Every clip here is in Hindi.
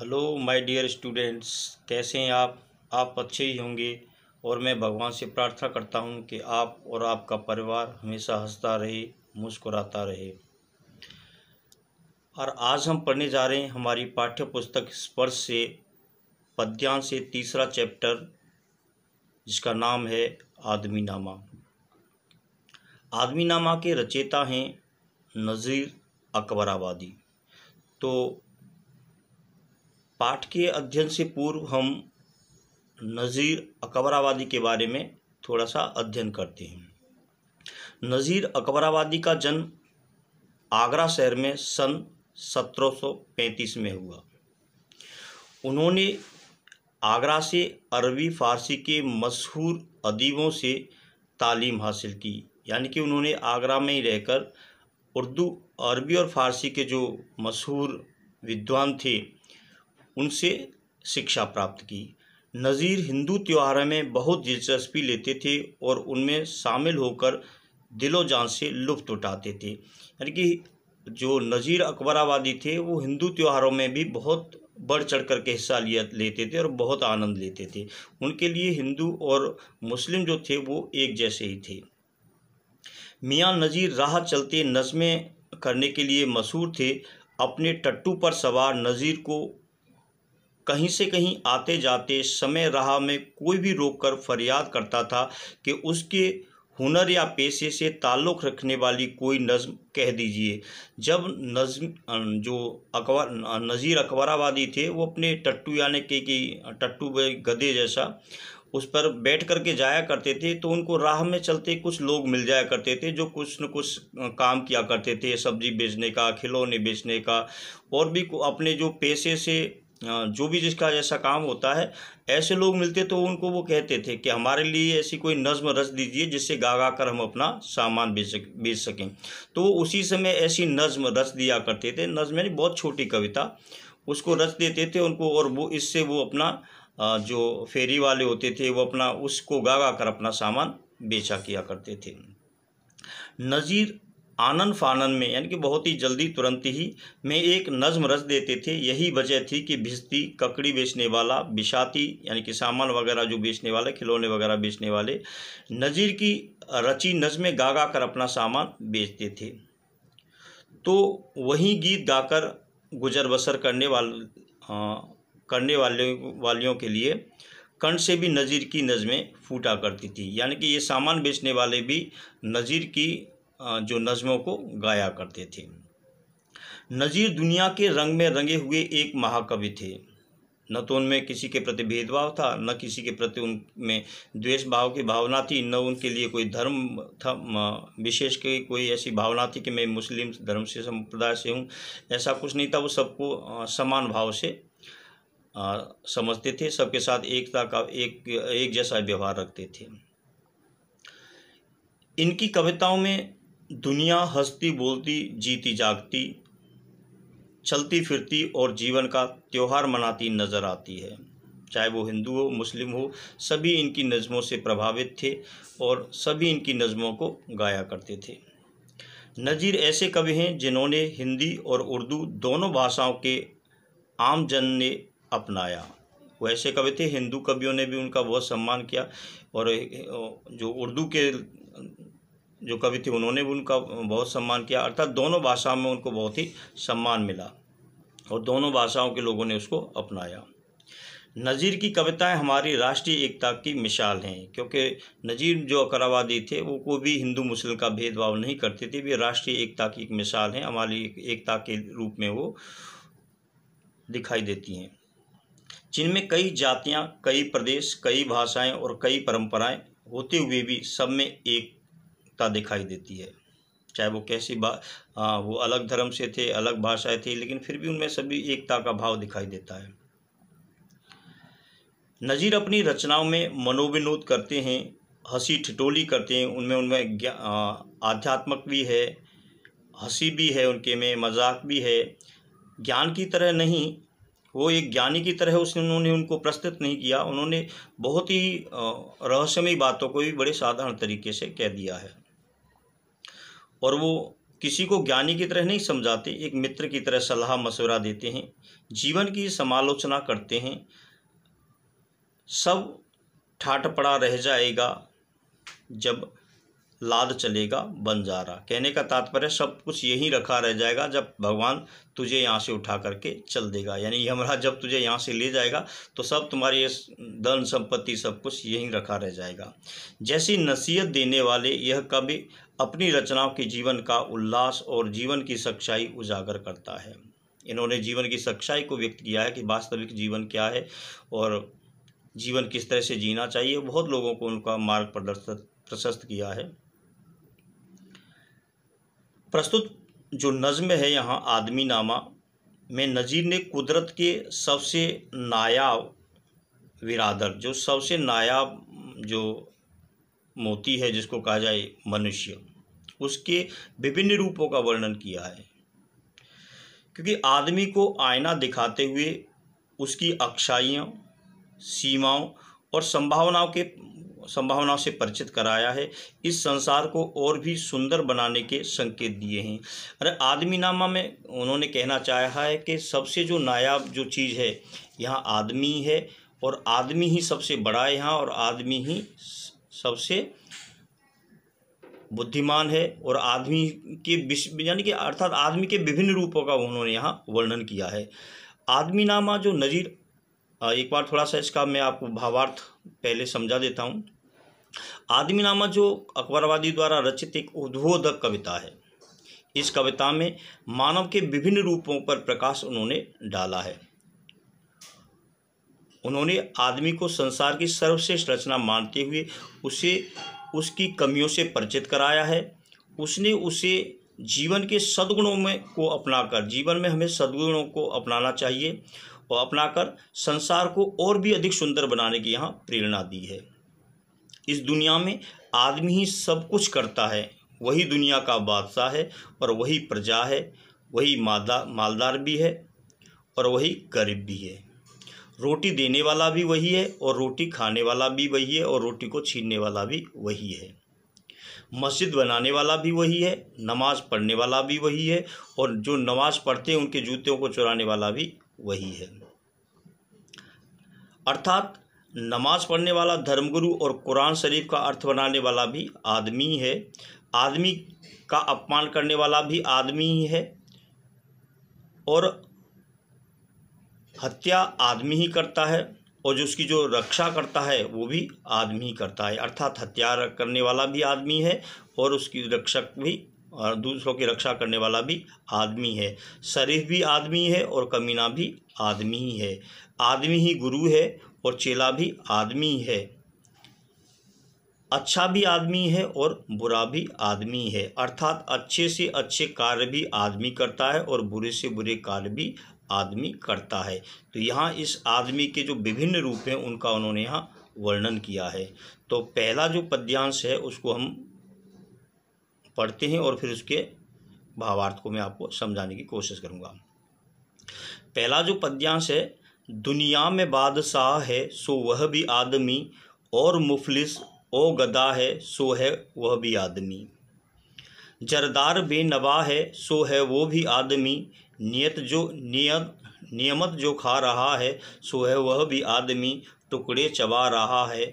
हेलो माय डियर स्टूडेंट्स कैसे हैं आप आप अच्छे ही होंगे और मैं भगवान से प्रार्थना करता हूं कि आप और आपका परिवार हमेशा हंसता रहे मुस्कुराता रहे और आज हम पढ़ने जा रहे हैं हमारी पाठ्य पुस्तक स्पर्श से पद्यांश से तीसरा चैप्टर जिसका नाम है आदमी नामा आदमी नामा के रचेता हैं नज़ीर अकबराबादी तो पाठ के अध्ययन से पूर्व हम नज़ीर अकबराबादी के बारे में थोड़ा सा अध्ययन करते हैं नज़ीर अकबराबादी का जन्म आगरा शहर में सन 1735 में हुआ उन्होंने आगरा से अरबी फारसी के मशहूर अदीबों से तालीम हासिल की यानी कि उन्होंने आगरा में ही रहकर उर्दू अरबी और फारसी के जो मशहूर विद्वान थे उनसे शिक्षा प्राप्त की नज़ीर हिंदू त्योहारों में बहुत दिलचस्पी लेते थे और उनमें शामिल होकर दिलो जान से लुफ्त उठाते थे यानी कि जो नज़ीर अकबराबादी थे वो हिंदू त्योहारों में भी बहुत बढ़ चढ़ कर के हिस्सा लिया लेते थे और बहुत आनंद लेते थे उनके लिए हिंदू और मुस्लिम जो थे वो एक जैसे ही थे मियाँ नज़ीर राह चलते नज़में करने के लिए मशहूर थे अपने टट्टू पर सवार नज़ीर को कहीं से कहीं आते जाते समय राह में कोई भी रोक कर फरियाद करता था कि उसके हुनर या पेशे से ताल्लुक़ रखने वाली कोई नज़म कह दीजिए जब नज़म जो अकबर नज़ीर अकबराबादी थे वो अपने टट्टू यानी कि कि टट्टू गधे जैसा उस पर बैठ कर के जाया करते थे तो उनको राह में चलते कुछ लोग मिल जाया करते थे जो कुछ न कुछ काम किया करते थे सब्जी बेचने का खिलौने बेचने का और भी अपने जो पेशे से जो भी जिसका जैसा काम होता है ऐसे लोग मिलते तो उनको वो कहते थे कि हमारे लिए ऐसी कोई नज़म रच दीजिए जिससे गा गा कर हम अपना सामान बेच सक बेच सकें तो उसी समय ऐसी नज़म रच दिया करते थे नज़म यानी बहुत छोटी कविता उसको रच देते थे उनको और वो इससे वो अपना जो फेरी वाले होते थे वो अपना उसको गा गा कर अपना सामान बेचा किया करते थे नज़ीर आनन फानन में यानी कि बहुत ही जल्दी तुरंत ही में एक नज़म रच देते थे यही वजह थी कि भिस्ती ककड़ी बेचने वाला बिशाती यानी कि सामान वगैरह जो बेचने वाले खिलौने वगैरह बेचने वाले नज़ीर की रची नज़में गा गा कर अपना सामान बेचते थे तो वही गीत गाकर गुजर बसर करने वाले करने वाले वालियों के लिए कंठ से भी नज़ीर की नज़में फूटा करती थी यानी कि ये सामान बेचने वाले भी नज़ीर की जो नज़मों को गाया करते थे नज़ीर दुनिया के रंग में रंगे हुए एक महाकवि थे न तो उनमें किसी के प्रति भेदभाव था न किसी के प्रति उनमें द्वेष भाव की भावना थी न उनके लिए कोई धर्म था विशेष के कोई ऐसी भावना थी कि मैं मुस्लिम धर्म से संप्रदाय से हूँ ऐसा कुछ नहीं था वो सबको समान भाव से आ, समझते थे सबके साथ एकता का एक एक जैसा व्यवहार रखते थे इनकी कविताओं में दुनिया हंसती बोलती जीती जागती चलती फिरती और जीवन का त्यौहार मनाती नज़र आती है चाहे वो हिंदू हो मुस्लिम हो सभी इनकी नज़मों से प्रभावित थे और सभी इनकी नज़मों को गाया करते थे नज़ीर ऐसे कवि हैं जिन्होंने हिंदी और उर्दू दोनों भाषाओं के आम जन ने अपनाया वो ऐसे कवि थे हिंदू कवियों ने भी उनका बहुत सम्मान किया और जो उर्दू के जो कवि थे उन्होंने भी उनका बहुत सम्मान किया अर्थात दोनों भाषाओं में उनको बहुत ही सम्मान मिला और दोनों भाषाओं के लोगों ने उसको अपनाया नज़ीर की कविताएं हमारी राष्ट्रीय एकता की मिसाल हैं क्योंकि नज़ीर जो अकरावादी थे वो कोई भी हिंदू मुस्लिम का भेदभाव नहीं करते थे वे राष्ट्रीय एकता की एक मिसाल हैं हमारी एकता के रूप में वो दिखाई देती हैं जिनमें कई जातियाँ कई प्रदेश कई भाषाएं और कई परंपराएं होते हुए भी सब में एक एकता दिखाई देती है चाहे वो कैसी बात वो अलग धर्म से थे अलग भाषाएं थी लेकिन फिर भी उनमें सभी एकता का भाव दिखाई देता है नज़ीर अपनी रचनाओं में मनोविनोद करते हैं हंसी ठिटोली करते हैं उनमें उनमें आध्यात्मक भी है हंसी भी है उनके में मजाक भी है ज्ञान की तरह नहीं वो एक ज्ञानी की तरह उसने उन्होंने उनको प्रस्तुत नहीं किया उन्होंने बहुत ही रहस्यमयी बातों को भी बड़े साधारण तरीके से कह दिया है और वो किसी को ज्ञानी की तरह नहीं समझाते एक मित्र की तरह सलाह मशवरा देते हैं जीवन की समालोचना करते हैं सब ठाट पड़ा रह जाएगा जब लाद चलेगा बंजारा कहने का तात्पर्य सब कुछ यहीं रखा रह जाएगा जब भगवान तुझे यहाँ से उठा करके चल देगा यानी यमराज जब तुझे यहाँ से ले जाएगा तो सब तुम्हारी धन संपत्ति सब कुछ यहीं रखा रह जाएगा जैसी नसीहत देने वाले यह कभी अपनी रचनाओं के जीवन का उल्लास और जीवन की सच्चाई उजागर करता है इन्होंने जीवन की सच्चाई को व्यक्त किया है कि वास्तविक जीवन क्या है और जीवन किस तरह से जीना चाहिए बहुत लोगों को उनका मार्ग प्रदर्शित प्रशस्त किया है प्रस्तुत जो नज़्म है यहाँ आदमी नामा में नज़ीर ने कुदरत के सबसे नायाब विरादर जो सबसे नायाब जो मोती है जिसको कहा जाए मनुष्य उसके विभिन्न रूपों का वर्णन किया है क्योंकि आदमी को आयना दिखाते हुए उसकी अक्षाइयों सीमाओं और संभावनाओं के संभावनाओं से परिचित कराया है इस संसार को और भी सुंदर बनाने के संकेत दिए हैं अरे आदमीनामा में उन्होंने कहना चाहा है कि सबसे जो नायाब जो चीज़ है यहाँ आदमी है और आदमी ही सबसे बड़ा है यहाँ और आदमी ही सबसे बुद्धिमान है और आदमी के विश्व यानी कि अर्थात आदमी के विभिन्न रूपों का उन्होंने यहाँ वर्णन किया है आदमी नामा जो नज़ीर एक बार थोड़ा सा इसका मैं आपको भावार्थ पहले समझा देता हूँ आदमी नामा जो अकबरवादी द्वारा रचित एक उद्बोधक कविता है इस कविता में मानव के विभिन्न रूपों पर प्रकाश उन्होंने डाला है उन्होंने आदमी को संसार की सर्वश्रेष्ठ रचना मानते हुए उसे उसकी कमियों से परिचित कराया है उसने उसे जीवन के सद्गुणों में को अपनाकर जीवन में हमें सद्गुणों को अपनाना चाहिए और अपनाकर संसार को और भी अधिक सुंदर बनाने की यहाँ प्रेरणा दी है इस दुनिया में आदमी ही सब कुछ करता है वही दुनिया का बादशाह है और वही प्रजा है वही मादा मालदार भी है और वही गरीब भी है रोटी देने वाला भी वही है और रोटी खाने वाला भी वही है और रोटी को छीनने वाला भी वही है मस्जिद बनाने वाला भी वही है नमाज़ पढ़ने वाला भी वही है और जो नमाज़ पढ़ते हैं उनके जूतों को चुराने वाला भी वही है अर्थात नमाज़ पढ़ने वाला धर्मगुरु और कुरान शरीफ का अर्थ बनाने वाला भी आदमी है आदमी का अपमान करने वाला भी आदमी ही है और हत्या आदमी ही करता है और जो उसकी जो रक्षा करता है वो भी आदमी ही करता है अर्थात हत्या करने वाला भी आदमी है और उसकी रक्षक भी और दूसरों की रक्षा करने वाला भी आदमी है शरीफ भी आदमी है और कमीना भी आदमी ही है आदमी ही गुरु है और चेला भी आदमी है अच्छा भी आदमी है और बुरा भी आदमी है अर्थात अच्छे से अच्छे कार्य भी आदमी करता है और बुरे से बुरे कार्य भी आदमी करता है तो यहाँ इस आदमी के जो विभिन्न रूप हैं उनका उन्होंने यहाँ वर्णन किया है तो पहला जो पद्यांश है उसको हम पढ़ते हैं और फिर उसके भावार्थ को मैं आपको समझाने की कोशिश करूँगा पहला जो पद्यांश है दुनिया में बादशाह है सो वह भी आदमी और मुफलिस ओ गदा है सो है वह भी आदमी जरदार बेनवा है सो है वो भी आदमी नियत जो नियत नियमत जो खा रहा है सो है वह भी आदमी टुकड़े चबा रहा है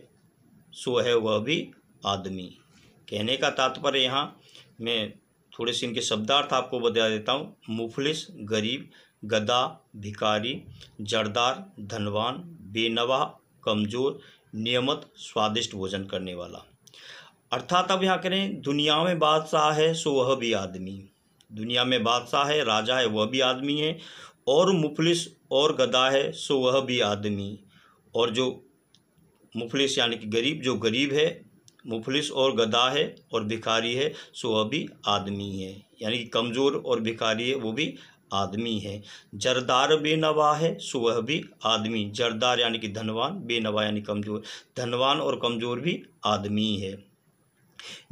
सो है वह भी आदमी कहने का तात्पर्य यहाँ मैं थोड़े से इनके शब्दार्थ आपको बता देता हूँ मुफलिस गरीब गदा भिकारी जरदार धनवान बेनवा कमज़ोर नियमत स्वादिष्ट भोजन करने वाला अर्थात अब यहाँ करें दुनिया में बादशाह है सो वह भी आदमी दुनिया में बादशाह है राजा है वह भी आदमी है और मुफलिस और गदा है सो वह भी आदमी और जो मुफलिस यानी कि गरीब जो गरीब है मुफलिस और गदा है और भिखारी है सो वह भी आदमी है यानी कि कमज़ोर और भिखारी है वो भी आदमी है जरदार बेनवा है सो वह भी आदमी जरदार यानी कि धनवान बेनवा यानी कमज़ोर धनवान और कमज़ोर भी आदमी है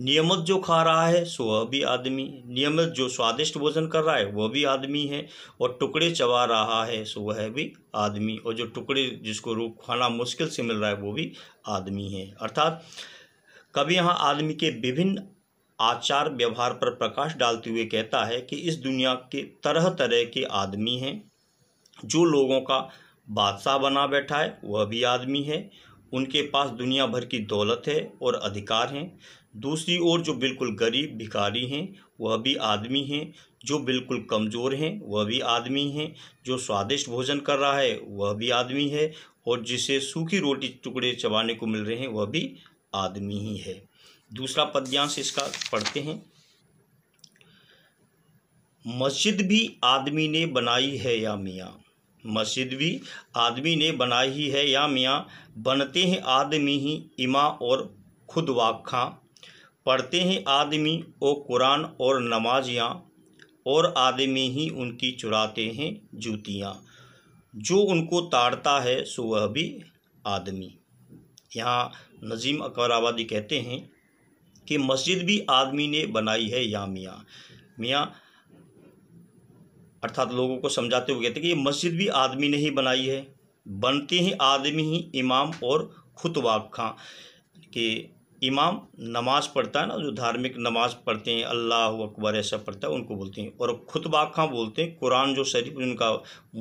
नियमित जो खा रहा है सो वह भी आदमी नियमित जो स्वादिष्ट भोजन कर रहा है वह भी आदमी है और टुकड़े चबा रहा है सो वह भी आदमी और जो टुकड़े जिसको रूप खाना मुश्किल से मिल रहा है वो भी आदमी है अर्थात कभी यहाँ आदमी के विभिन्न आचार व्यवहार पर प्रकाश डालते हुए कहता है कि इस दुनिया के तरह तरह के आदमी हैं जो लोगों का बादशाह बना बैठा है वह भी आदमी है उनके पास दुनिया भर की दौलत है और अधिकार हैं दूसरी ओर जो बिल्कुल गरीब भिखारी हैं वह भी आदमी हैं जो बिल्कुल कमज़ोर हैं वह भी आदमी हैं जो स्वादिष्ट भोजन कर रहा है वह भी आदमी है और जिसे सूखी रोटी टुकड़े चबाने को मिल रहे हैं वह भी आदमी ही है दूसरा पद्यांश इसका पढ़ते हैं मस्जिद भी आदमी ने बनाई है या मियाँ मस्जिद भी आदमी ने बनाई ही है या मियाँ बनते हैं आदमी ही इमा और खुद वाखा पढ़ते हैं आदमी ओ कुरान और नमाजियाँ और आदमी ही उनकी चुराते हैं जूतियाँ जो उनको ताड़ता है सो वह भी आदमी यहाँ नजीम अकबर आबादी कहते हैं कि मस्जिद भी आदमी ने बनाई है या मियाँ मियाँ अर्थात लोगों को समझाते हुए कहते कि ये मस्जिद भी आदमी ने ही बनाई है बनते ही आदमी ही इमाम और खुतवा खां कि इमाम नमाज़ पढ़ता है ना जो धार्मिक नमाज पढ़ते हैं अल्लाह अकबर ऐसा पढ़ता है उनको बोलते हैं और खुतबा खां बोलते हैं कुरान जो शरीफ उनका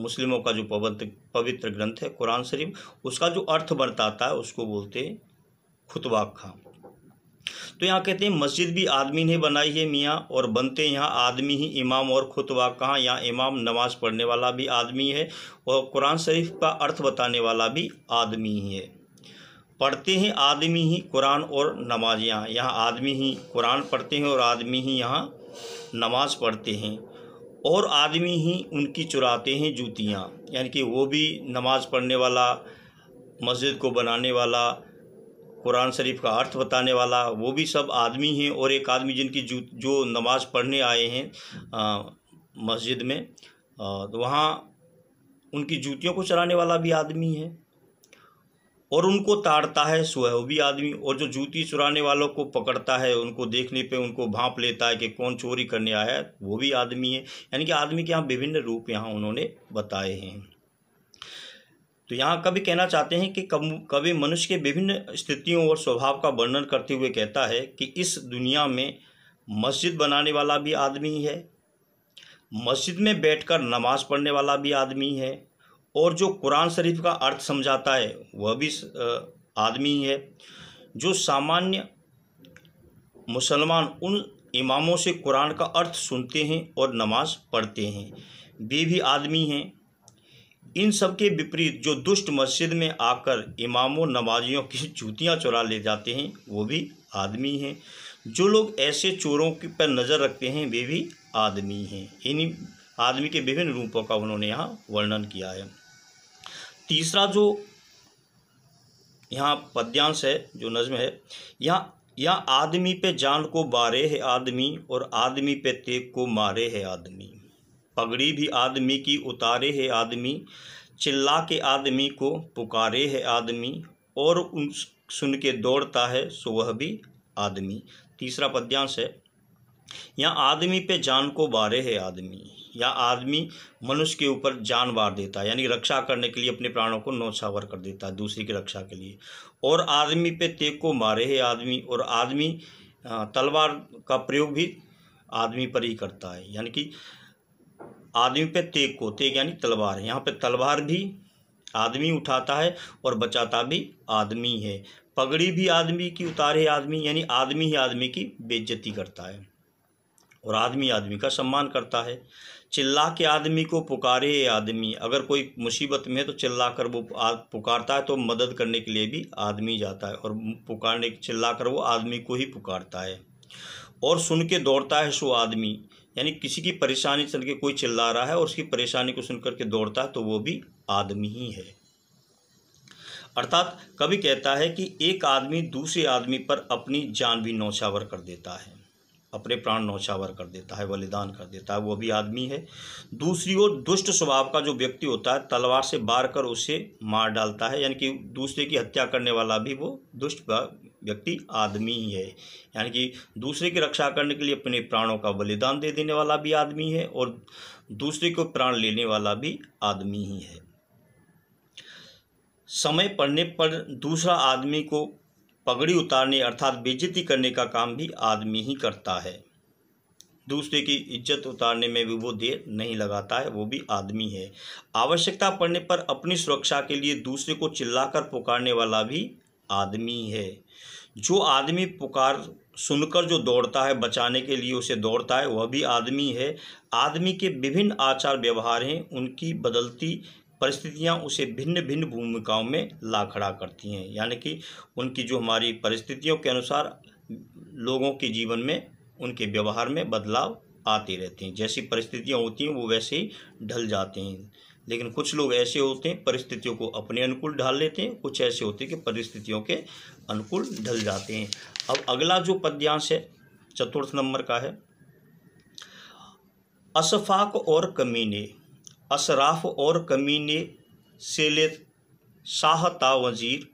मुस्लिमों का जो पवित्र पवित्र ग्रंथ है कुरान शरीफ उसका जो अर्थ बरताता है उसको बोलते हैं खुतबा खां तो यहाँ कहते हैं मस्जिद भी आदमी ने बनाई है मियाँ और बनते यहाँ आदमी ही इमाम और खुतबा कहाँ यहाँ इमाम नमाज़ पढ़ने वाला भी आदमी है और कुरान शरीफ का अर्थ बताने वाला भी आदमी ही है पढ़ते हैं आदमी ही कुरान और नमाज यहाँ यहाँ आदमी ही कुरान पढ़ते हैं और आदमी ही यहाँ नमाज पढ़ते हैं और आदमी ही उनकी चुराते हैं जूतियाँ यानी कि वो भी नमाज़ पढ़ने वाला मस्जिद को बनाने वाला कुरान शरीफ का अर्थ बताने वाला वो भी सब आदमी हैं और एक आदमी जिनकी जो जो नमाज़ पढ़ने आए हैं मस्जिद में आ, तो वहाँ उनकी जूतियों को चलाने वाला भी आदमी है और उनको ताड़ता है सो है वो भी आदमी और जो जूती चुराने वालों को पकड़ता है उनको देखने पे उनको भाप लेता है कि कौन चोरी करने आया है वो भी आदमी है यानी कि आदमी के यहाँ विभिन्न रूप यहाँ उन्होंने बताए हैं तो यहाँ कवि कहना चाहते हैं कि कवि मनुष्य के विभिन्न स्थितियों और स्वभाव का वर्णन करते हुए कहता है कि इस दुनिया में मस्जिद बनाने वाला भी आदमी है मस्जिद में बैठकर नमाज पढ़ने वाला भी आदमी है और जो कुरान शरीफ का अर्थ समझाता है वह भी आदमी है जो सामान्य मुसलमान उन इमामों से कुरान का अर्थ सुनते हैं और नमाज पढ़ते हैं वे भी आदमी हैं इन सब के विपरीत जो दुष्ट मस्जिद में आकर इमामों नमाजियों की जूतियाँ चुरा ले जाते हैं वो भी आदमी हैं जो लोग ऐसे चोरों की पर नज़र रखते हैं वे भी आदमी हैं इन्हीं आदमी के विभिन्न रूपों का उन्होंने यहाँ वर्णन किया है तीसरा जो यहाँ पद्यांश है जो नज्म है यहाँ यहाँ आदमी पे जान को बारे है आदमी और आदमी पे तेग को मारे है आदमी पगड़ी भी आदमी की उतारे है आदमी चिल्ला के आदमी को पुकारे है आदमी और उन सुन के दौड़ता है सो वह भी आदमी तीसरा पद्यांश है या आदमी पे जान को बारे है आदमी या आदमी मनुष्य के ऊपर जान बार देता है यानी रक्षा करने के लिए अपने प्राणों को नौछावर कर देता है दूसरी की रक्षा के लिए और आदमी पे तेग को मारे है आदमी और आदमी तलवार का प्रयोग भी आदमी पर ही करता है यानी कि आदमी पे तेग को तेग यानी तलवार है यहाँ पे तलवार भी आदमी उठाता है और बचाता भी आदमी है पगड़ी भी आदमी की उतारे आदमी यानी आदमी ही आदमी की बेज्जती करता है और आदमी आदमी का सम्मान करता है चिल्ला के आदमी को पुकारे आदमी अगर कोई मुसीबत में है तो चिल्ला कर वो पुकारता है तो मदद करने के लिए भी आदमी जाता है और पुकारने चिल्ला कर वो आदमी को ही पुकारता है और सुन के दौड़ता है सो आदमी यानी किसी की परेशानी चल के कोई चिल्ला रहा है और उसकी परेशानी को सुनकर के दौड़ता है तो वो भी आदमी ही है अर्थात कभी कहता है कि एक आदमी दूसरे आदमी पर अपनी जान भी नौछावर कर देता है अपने प्राण नौछावर कर देता है बलिदान कर देता है वो भी आदमी है दूसरी ओर दुष्ट स्वभाव का जो व्यक्ति होता है तलवार से बार कर उसे मार डालता है यानी कि दूसरे की हत्या करने वाला भी वो दुष्ट व्यक्ति आदमी ही है यानी कि दूसरे की रक्षा करने के लिए अपने प्राणों का बलिदान दे देने वाला भी आदमी है और दूसरे को प्राण लेने वाला भी आदमी ही है समय पड़ने पर दूसरा आदमी को पगड़ी उतारने अर्थात बेजती करने का काम भी आदमी ही करता है दूसरे की इज्जत उतारने में भी वो देर नहीं लगाता है वो भी आदमी है आवश्यकता पड़ने पर अपनी सुरक्षा के लिए दूसरे को चिल्लाकर पुकारने वाला भी आदमी है जो आदमी पुकार सुनकर जो दौड़ता है बचाने के लिए उसे दौड़ता है वह भी आदमी है आदमी के विभिन्न आचार व्यवहार हैं उनकी बदलती परिस्थितियाँ उसे भिन्न भिन्न भूमिकाओं में ला खड़ा करती हैं यानी कि उनकी जो हमारी परिस्थितियों के अनुसार लोगों के जीवन में उनके व्यवहार में बदलाव आते रहते हैं जैसी परिस्थितियाँ होती हैं वो वैसे ही ढल जाते हैं लेकिन कुछ लोग ऐसे होते हैं परिस्थितियों को अपने अनुकूल ढाल लेते हैं कुछ ऐसे होते हैं कि परिस्थितियों के अनुकूल ढल जाते हैं अब अगला जो पद्यांश है चतुर्थ नंबर का है असफाक और कमीने असराफ और कमीने से ले शाह वजीर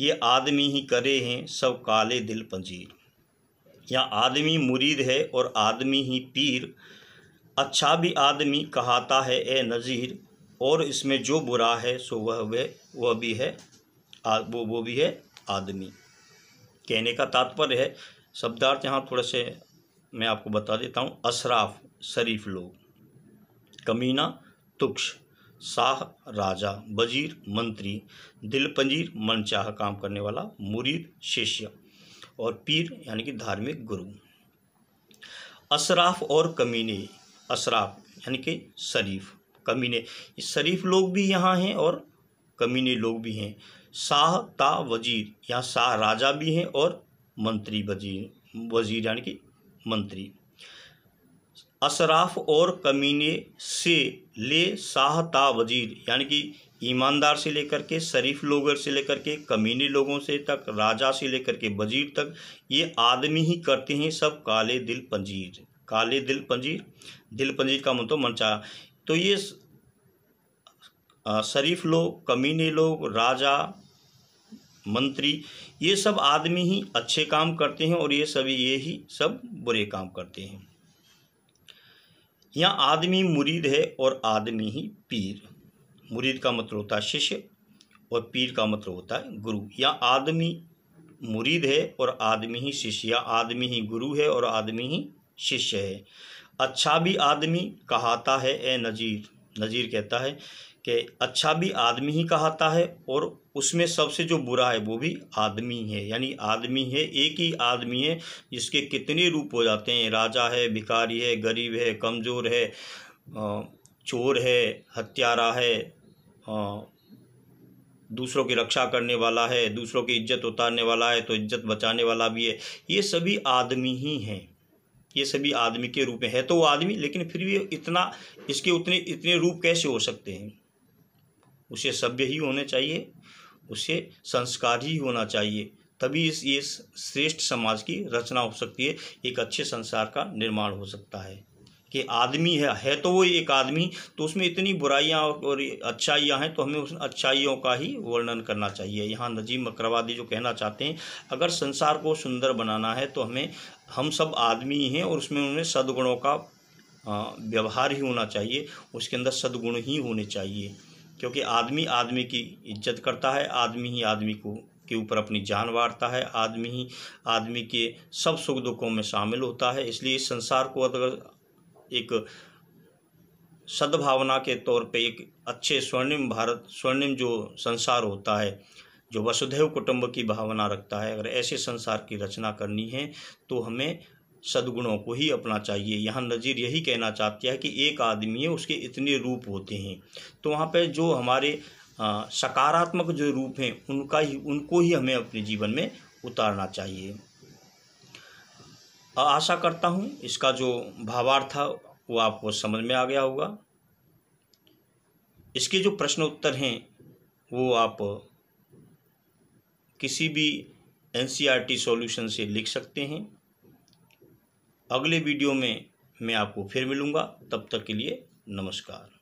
ये आदमी ही करे हैं सब काले दिल पंजीर या आदमी मुरीद है और आदमी ही पीर अच्छा भी आदमी कहाता है ए नज़ीर और इसमें जो बुरा है सो वह वह वह भी है आ, वो वो भी है आदमी कहने का तात्पर्य है शब्दार्थ यहाँ थोड़े से मैं आपको बता देता हूँ असराफ शरीफ लोग कमीना तुक्ष शाह राजा वजीर मंत्री दिल पंजीर मनचाह काम करने वाला मुरीद शिष्य और पीर यानी कि धार्मिक गुरु असराफ और कमीने असराफ यानी कि शरीफ कमीने शरीफ लोग भी यहाँ हैं और कमीने लोग भी हैं शाह ता वजीर यहाँ शाह राजा भी हैं और मंत्री वजीर वजीर यानी कि मंत्री अशराफ़ और कमीने से ले शाह ता वजीर यानी कि ईमानदार से लेकर के शरीफ लोगों से लेकर के कमीने लोगों से तक राजा से लेकर के वजीर तक ये आदमी ही करते हैं सब काले दिल पंजीर काले दिल पंजीर दिल पंजीर का मतलब मनचा तो ये शरीफ लोग कमीने लोग राजा मंत्री ये सब आदमी ही अच्छे काम करते हैं और ये सभी ये ही सब बुरे काम करते हैं यहाँ आदमी मुरीद है और आदमी ही पीर मुरीद का मतलब होता है शिष्य और पीर का मतलब होता है गुरु या आदमी मुरीद है और आदमी ही शिष्य या आदमी ही गुरु है और आदमी ही शिष्य है अच्छा भी आदमी कहाता है ए नज़ीर नज़ीर कहता है कि अच्छा भी आदमी ही कहाता है और उसमें सबसे जो बुरा है वो भी आदमी है यानी आदमी है एक ही आदमी है जिसके कितने रूप हो जाते हैं राजा है भिकारी है गरीब है कमज़ोर है चोर है हत्यारा है दूसरों की रक्षा करने वाला है दूसरों की इज्जत उतारने वाला है तो इज्जत बचाने वाला भी है ये सभी आदमी ही हैं ये सभी आदमी के रूप में है तो वो आदमी लेकिन फिर भी इतना इसके उतने इतने रूप कैसे हो सकते हैं उसे सभ्य ही होने चाहिए उसे संस्कार ही होना चाहिए तभी इस ये श्रेष्ठ समाज की रचना हो सकती है एक अच्छे संसार का निर्माण हो सकता है कि आदमी है है तो वो एक आदमी तो उसमें इतनी बुराइयां और अच्छाइयां हैं तो हमें उस अच्छाइयों का ही वर्णन करना चाहिए यहाँ नजीम अक्रवादी जो कहना चाहते हैं अगर संसार को सुंदर बनाना है तो हमें हम सब आदमी हैं और उसमें उन्हें सद्गुणों का व्यवहार ही होना चाहिए उसके अंदर सद्गुण ही होने चाहिए क्योंकि आदमी आदमी की इज्जत करता है आदमी ही आदमी को के ऊपर अपनी जान वारता है आदमी ही आदमी के सब सुख दुखों में शामिल होता है इसलिए इस संसार को अगर एक सद्भावना के तौर पे एक अच्छे स्वर्णिम भारत स्वर्णिम जो संसार होता है जो वसुधैव कुटुंब की भावना रखता है अगर ऐसे संसार की रचना करनी है तो हमें सद्गुणों को ही अपना चाहिए यहाँ नज़ीर यही कहना चाहती है कि एक आदमी है उसके इतने रूप होते हैं तो वहाँ पर जो हमारे सकारात्मक जो रूप हैं उनका ही उनको ही हमें अपने जीवन में उतारना चाहिए आशा करता हूँ इसका जो भावार्थ था वो आपको समझ में आ गया होगा इसके जो प्रश्न उत्तर हैं वो आप किसी भी N C R T solution से लिख सकते हैं अगले वीडियो में मैं आपको फिर मिलूँगा तब तक के लिए नमस्कार